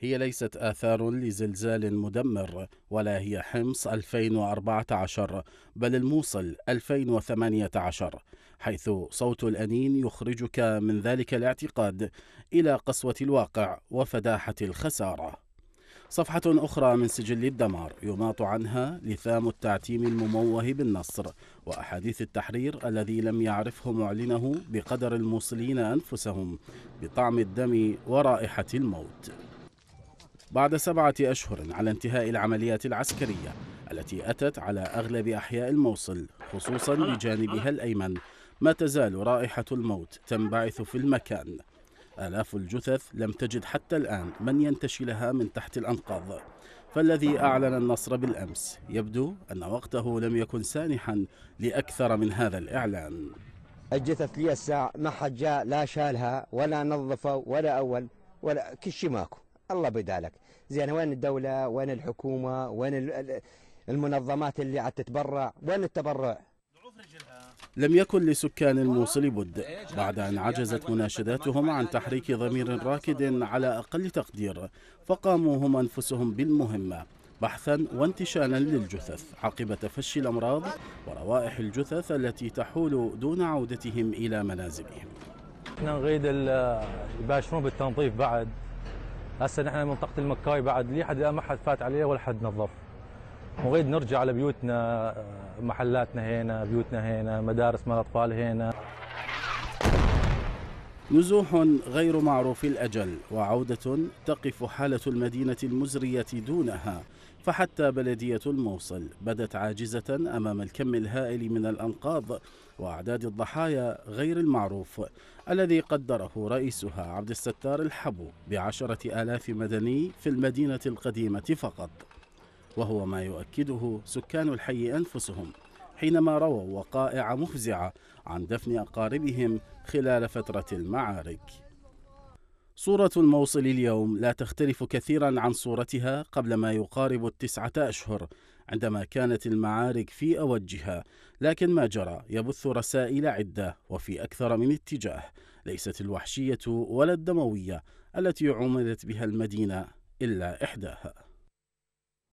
هي ليست آثار لزلزال مدمر ولا هي حمص 2014 بل الموصل 2018 حيث صوت الأنين يخرجك من ذلك الاعتقاد إلى قسوة الواقع وفداحة الخسارة صفحة أخرى من سجل الدمار يناط عنها لثام التعتيم المموه بالنصر وأحاديث التحرير الذي لم يعرفه معلنه بقدر الموصلين أنفسهم بطعم الدم ورائحة الموت بعد سبعة أشهر على انتهاء العمليات العسكرية التي أتت على أغلب أحياء الموصل خصوصا بجانبها الأيمن ما تزال رائحة الموت تنبعث في المكان آلاف الجثث لم تجد حتى الآن من ينتشلها من تحت الأنقاض فالذي أعلن النصر بالأمس يبدو أن وقته لم يكن سانحا لأكثر من هذا الإعلان الجثث لي الساعة ما حد جاء لا شالها ولا نظفه ولا أول ولا كل شيء ماكو الله بدالك زين وين الدولة وين الحكومة وين المنظمات اللي عاد تتبرع وين التبرع لم يكن لسكان الموصل بد بعد أن عجزت مناشداتهم عن تحريك ضمير راكد على أقل تقدير فقاموا هم أنفسهم بالمهمة بحثا وانتشالا للجثث عقب تفشي الأمراض وروائح الجثث التي تحول دون عودتهم إلى منازلهم نحن نريد يباشرون بالتنظيف بعد هسه نحن منطقه المكاي بعد لي حد الان ما حد فات عليها ولا حد نظف ونريد نرجع لبيوتنا محلاتنا هنا بيوتنا هنا مدارس مال اطفال هنا نزوح غير معروف الأجل وعودة تقف حالة المدينة المزرية دونها فحتى بلدية الموصل بدت عاجزة أمام الكم الهائل من الأنقاض وأعداد الضحايا غير المعروف الذي قدره رئيسها عبد الستار الحبو بعشرة آلاف مدني في المدينة القديمة فقط وهو ما يؤكده سكان الحي أنفسهم حينما رووا وقائع مفزعة عن دفن أقاربهم خلال فترة المعارك. صورة الموصل اليوم لا تختلف كثيرا عن صورتها قبل ما يقارب التسعة أشهر عندما كانت المعارك في أوجها، لكن ما جرى يبث رسائل عدة وفي أكثر من اتجاه، ليست الوحشية ولا الدموية التي عمدت بها المدينة إلا إحداها.